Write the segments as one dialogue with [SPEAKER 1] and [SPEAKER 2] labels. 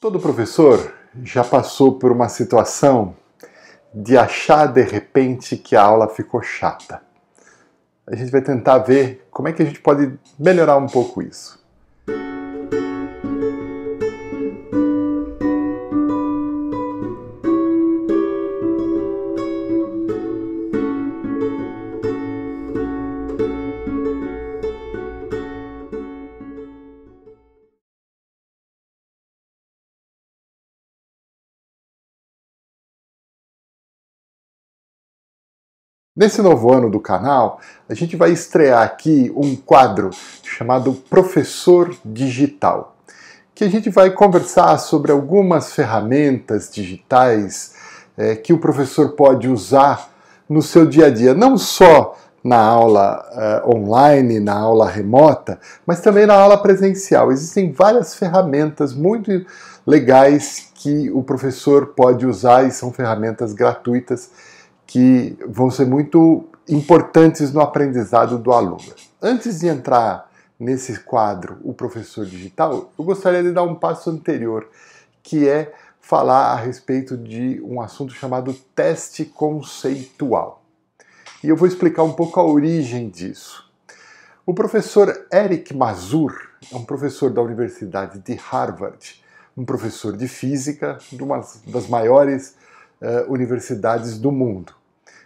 [SPEAKER 1] Todo professor já passou por uma situação de achar de repente que a aula ficou chata. A gente vai tentar ver como é que a gente pode melhorar um pouco isso. Nesse novo ano do canal, a gente vai estrear aqui um quadro chamado Professor Digital, que a gente vai conversar sobre algumas ferramentas digitais é, que o professor pode usar no seu dia a dia, não só na aula uh, online, na aula remota, mas também na aula presencial. Existem várias ferramentas muito legais que o professor pode usar e são ferramentas gratuitas que vão ser muito importantes no aprendizado do aluno. Antes de entrar nesse quadro, o professor digital, eu gostaria de dar um passo anterior, que é falar a respeito de um assunto chamado teste conceitual. E eu vou explicar um pouco a origem disso. O professor Eric Mazur é um professor da Universidade de Harvard, um professor de física de uma das maiores uh, universidades do mundo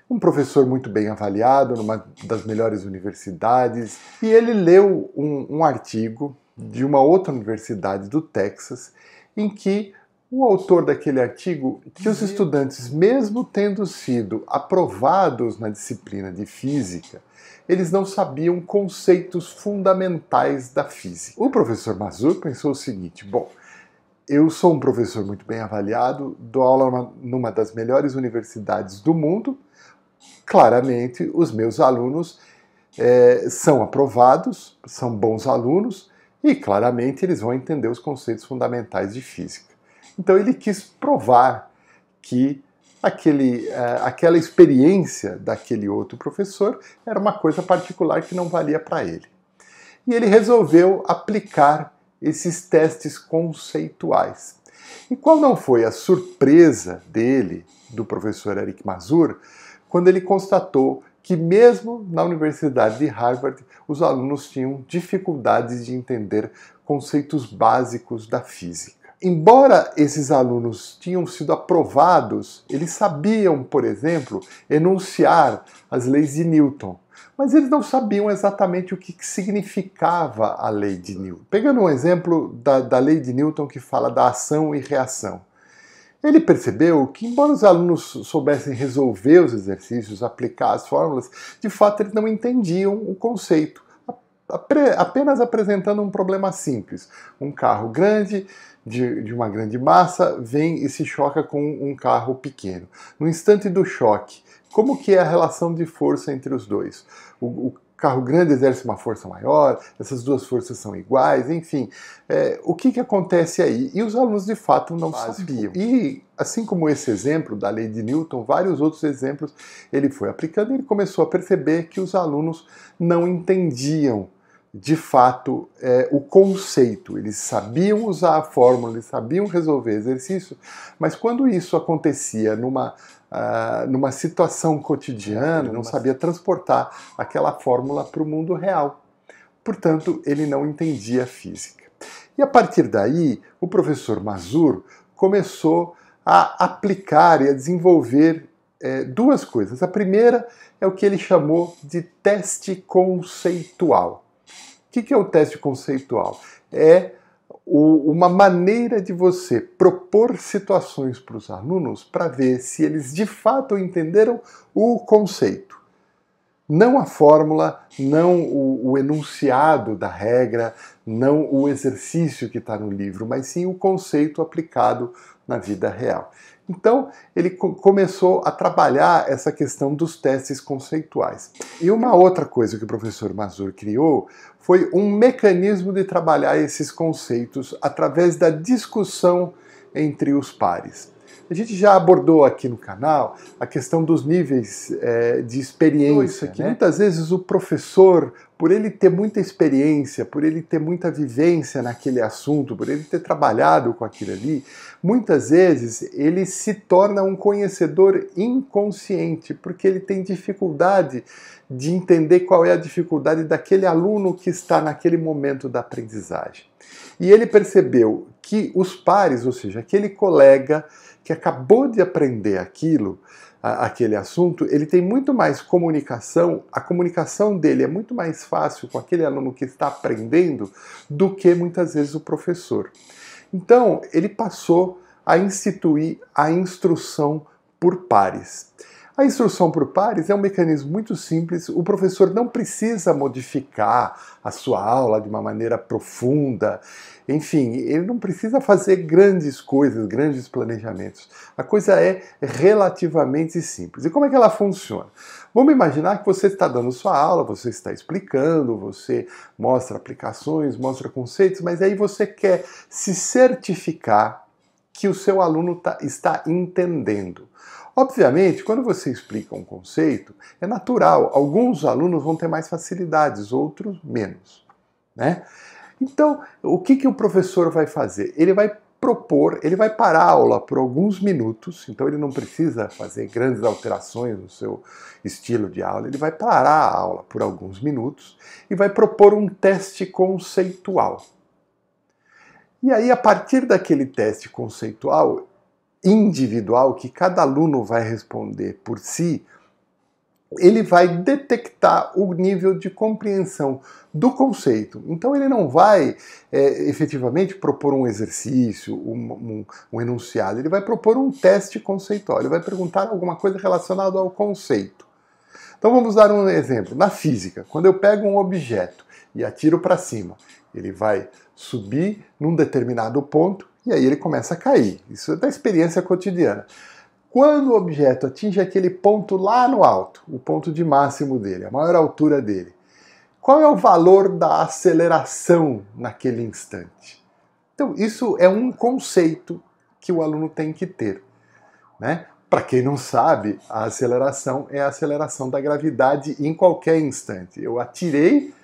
[SPEAKER 1] um professor muito bem avaliado numa das melhores universidades, e ele leu um, um artigo de uma outra universidade do Texas em que o autor daquele artigo que os estudantes, mesmo tendo sido aprovados na disciplina de física, eles não sabiam conceitos fundamentais da física. O professor Mazur pensou o seguinte: bom, eu sou um professor muito bem avaliado, dou aula numa das melhores universidades do mundo, claramente os meus alunos é, são aprovados, são bons alunos e claramente eles vão entender os conceitos fundamentais de física. Então ele quis provar que aquele, é, aquela experiência daquele outro professor era uma coisa particular que não valia para ele. E ele resolveu aplicar esses testes conceituais. E qual não foi a surpresa dele, do professor Eric Mazur, quando ele constatou que, mesmo na Universidade de Harvard, os alunos tinham dificuldades de entender conceitos básicos da física. Embora esses alunos tinham sido aprovados, eles sabiam, por exemplo, enunciar as leis de Newton, mas eles não sabiam exatamente o que significava a lei de Newton. Pegando um exemplo da, da lei de Newton que fala da ação e reação. Ele percebeu que, embora os alunos soubessem resolver os exercícios, aplicar as fórmulas, de fato eles não entendiam o conceito, apenas apresentando um problema simples. Um carro grande, de, de uma grande massa, vem e se choca com um carro pequeno. No instante do choque, como que é a relação de força entre os dois? O, o, carro grande exerce uma força maior, essas duas forças são iguais, enfim. É, o que, que acontece aí? E os alunos de fato não sabiam. E assim como esse exemplo da lei de Newton, vários outros exemplos ele foi aplicando e ele começou a perceber que os alunos não entendiam de fato é, o conceito. Eles sabiam usar a fórmula, eles sabiam resolver exercício, mas quando isso acontecia numa ah, numa situação cotidiana, não sabia transportar aquela fórmula para o mundo real. Portanto, ele não entendia física. E a partir daí, o professor Mazur começou a aplicar e a desenvolver é, duas coisas. A primeira é o que ele chamou de teste conceitual. O que, que é o teste conceitual? É uma maneira de você propor situações para os alunos para ver se eles de fato entenderam o conceito. Não a fórmula, não o, o enunciado da regra, não o exercício que está no livro, mas sim o conceito aplicado na vida real. Então, ele co começou a trabalhar essa questão dos testes conceituais. E uma outra coisa que o professor Mazur criou foi um mecanismo de trabalhar esses conceitos através da discussão entre os pares. A gente já abordou aqui no canal a questão dos níveis é, de experiência, que né? né? muitas vezes o professor, por ele ter muita experiência, por ele ter muita vivência naquele assunto, por ele ter trabalhado com aquilo ali, muitas vezes ele se torna um conhecedor inconsciente, porque ele tem dificuldade de entender qual é a dificuldade daquele aluno que está naquele momento da aprendizagem. E ele percebeu que os pares, ou seja, aquele colega que acabou de aprender aquilo, a, aquele assunto, ele tem muito mais comunicação, a comunicação dele é muito mais fácil com aquele aluno que está aprendendo do que muitas vezes o professor. Então, ele passou a instituir a instrução por pares. A instrução por pares é um mecanismo muito simples, o professor não precisa modificar a sua aula de uma maneira profunda, enfim, ele não precisa fazer grandes coisas, grandes planejamentos. A coisa é relativamente simples. E como é que ela funciona? Vamos imaginar que você está dando sua aula, você está explicando, você mostra aplicações, mostra conceitos, mas aí você quer se certificar que o seu aluno tá, está entendendo. Obviamente, quando você explica um conceito, é natural, alguns alunos vão ter mais facilidades, outros menos. Né? Então, o que, que o professor vai fazer? Ele vai propor, ele vai parar a aula por alguns minutos, então ele não precisa fazer grandes alterações no seu estilo de aula, ele vai parar a aula por alguns minutos e vai propor um teste conceitual. E aí, a partir daquele teste conceitual, individual que cada aluno vai responder por si, ele vai detectar o nível de compreensão do conceito. Então, ele não vai é, efetivamente propor um exercício, um, um, um, enunciado, ele vai propor um teste conceitual, ele vai perguntar alguma coisa relacionada ao conceito. Então, vamos dar um exemplo. Na física, quando eu pego um objeto e atiro para cima, ele vai subir num determinado ponto e aí ele começa a cair. Isso é da experiência cotidiana. Quando o objeto atinge aquele ponto lá no alto, o ponto de máximo dele, a maior altura dele, qual é o valor da aceleração naquele instante? Então, isso é um conceito que o aluno tem que ter. Né? Para quem não sabe, a aceleração é a aceleração da gravidade em qualquer instante. Eu atirei,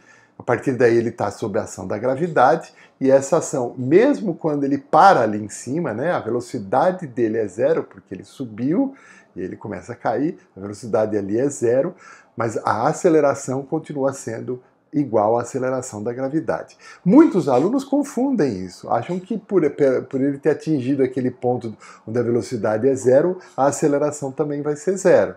[SPEAKER 1] a partir daí ele está sob a ação da gravidade e essa ação, mesmo quando ele para ali em cima, né, a velocidade dele é zero porque ele subiu e ele começa a cair, a velocidade ali é zero, mas a aceleração continua sendo igual à aceleração da gravidade. Muitos alunos confundem isso, acham que por, por, ele ter atingido aquele ponto onde a velocidade é zero, a aceleração também vai ser zero.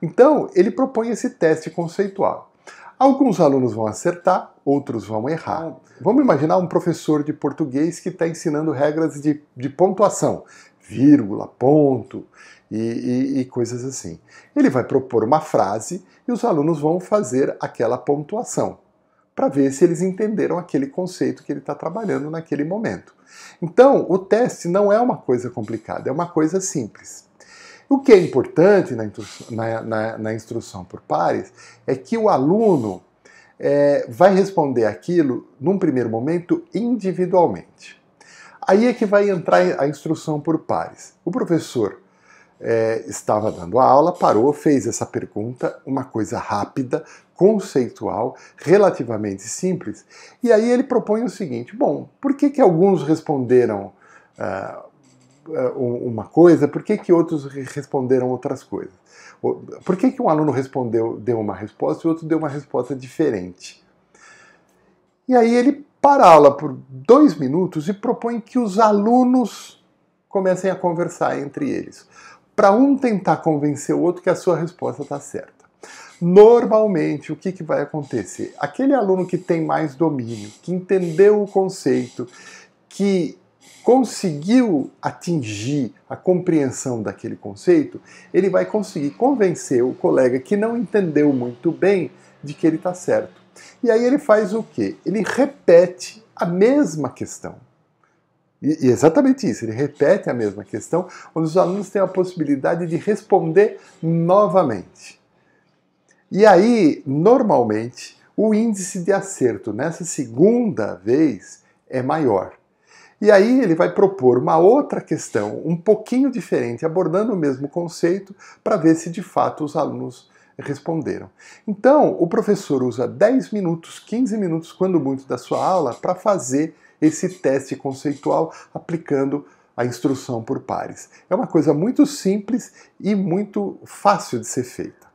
[SPEAKER 1] Então, ele propõe esse teste conceitual. Alguns alunos vão acertar, outros vão errar. Ah. Vamos imaginar um professor de português que está ensinando regras de, de pontuação, vírgula, ponto e, e, e coisas assim. Ele vai propor uma frase e os alunos vão fazer aquela pontuação para ver se eles entenderam aquele conceito que ele está trabalhando naquele momento. Então, o teste não é uma coisa complicada, é uma coisa simples. O que é importante na instrução, na, na, na instrução por pares é que o aluno é, vai responder aquilo, num primeiro momento, individualmente. Aí é que vai entrar a instrução por pares. O professor é, estava dando a aula, parou, fez essa pergunta, uma coisa rápida, conceitual, relativamente simples, e aí ele propõe o seguinte: bom, por que, que alguns responderam ah, é, uma coisa, por que, que outros responderam outras coisas? Por que, que um aluno respondeu, deu uma resposta e outro deu uma resposta diferente? E aí ele para a aula por dois minutos e propõe que os alunos comecem a conversar entre eles, para um tentar convencer o outro que a sua resposta está certa. Normalmente, o que, que vai acontecer? Aquele aluno que tem mais domínio, que entendeu o conceito, que conseguiu atingir a compreensão daquele conceito, ele vai conseguir convencer o colega que não entendeu muito bem de que ele está certo. E aí ele faz o quê? Ele repete a mesma questão. E, exatamente isso, ele repete a mesma questão, onde os alunos têm a possibilidade de responder novamente. E aí, normalmente, o índice de acerto nessa segunda vez é maior. E aí ele vai propor uma outra questão, um pouquinho diferente, abordando o mesmo conceito, para ver se de fato os alunos responderam. Então, o professor usa 10 minutos, 15 minutos, quando muito, da sua aula para fazer esse teste conceitual aplicando a instrução por pares. É uma coisa muito simples e muito fácil de ser feita.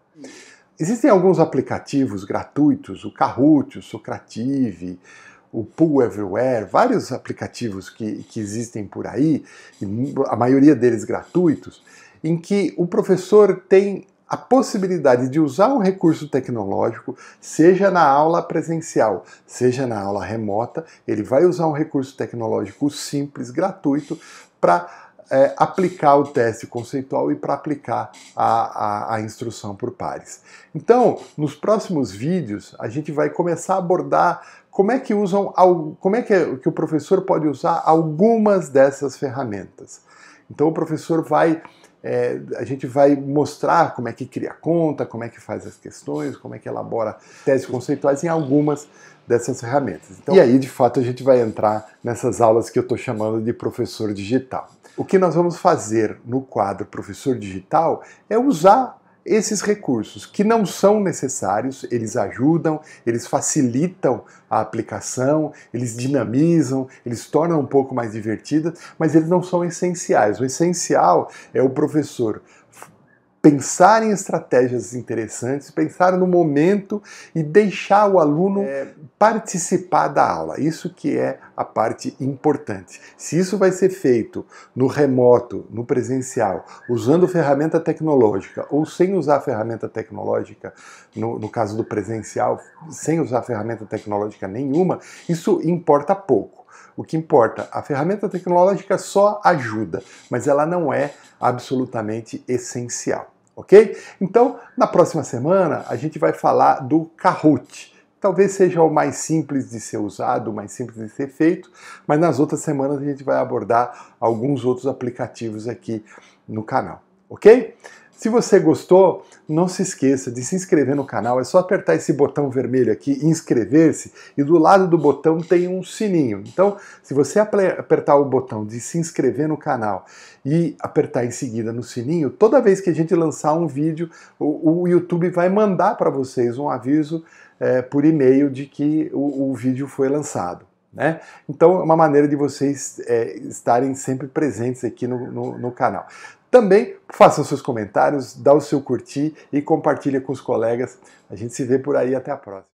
[SPEAKER 1] Existem alguns aplicativos gratuitos, o Kahoot, o Socrative, o Pool Everywhere, vários aplicativos que, que existem por aí, a maioria deles gratuitos, em que o professor tem a possibilidade de usar um recurso tecnológico, seja na aula presencial, seja na aula remota, ele vai usar um recurso tecnológico simples, gratuito, para é, aplicar o teste conceitual e para aplicar a, a, a instrução por pares. Então, nos próximos vídeos, a gente vai começar a abordar como é que usam, como é que, é que o professor pode usar algumas dessas ferramentas. Então o professor vai, é, a gente vai mostrar como é que cria conta, como é que faz as questões, como é que elabora teses conceituais em algumas dessas ferramentas. Então, e aí, de fato, a gente vai entrar nessas aulas que eu estou chamando de professor digital. O que nós vamos fazer no quadro Professor Digital é usar esses recursos que não são necessários, eles ajudam, eles facilitam a aplicação, eles dinamizam, eles tornam um pouco mais divertida, mas eles não são essenciais. O essencial é o professor pensar em estratégias interessantes, pensar no momento e deixar o aluno é, participar da aula. Isso que é a parte importante. Se isso vai ser feito no remoto, no presencial, usando ferramenta tecnológica ou sem usar ferramenta tecnológica, no, no caso do presencial, sem usar ferramenta tecnológica nenhuma, isso importa pouco. O que importa, a ferramenta tecnológica só ajuda, mas ela não é absolutamente essencial, ok? Então, na próxima semana, a gente vai falar do Kahoot talvez seja o mais simples de ser usado, o mais simples de ser feito, mas nas outras semanas a gente vai abordar alguns outros aplicativos aqui no canal, ok? Se você gostou, não se esqueça de se inscrever no canal. É só apertar esse botão vermelho aqui, inscrever-se, e do lado do botão tem um sininho. Então, se você apertar o botão de se inscrever no canal e apertar em seguida no sininho, toda vez que a gente lançar um vídeo, o, o YouTube vai mandar para vocês um aviso é, por e-mail de que o, o, vídeo foi lançado. Né? Então é uma maneira de vocês é, estarem sempre presentes aqui no, no, no canal. Também façam seus comentários, dá o seu curtir e compartilha com os colegas. A gente se vê por aí até a próxima.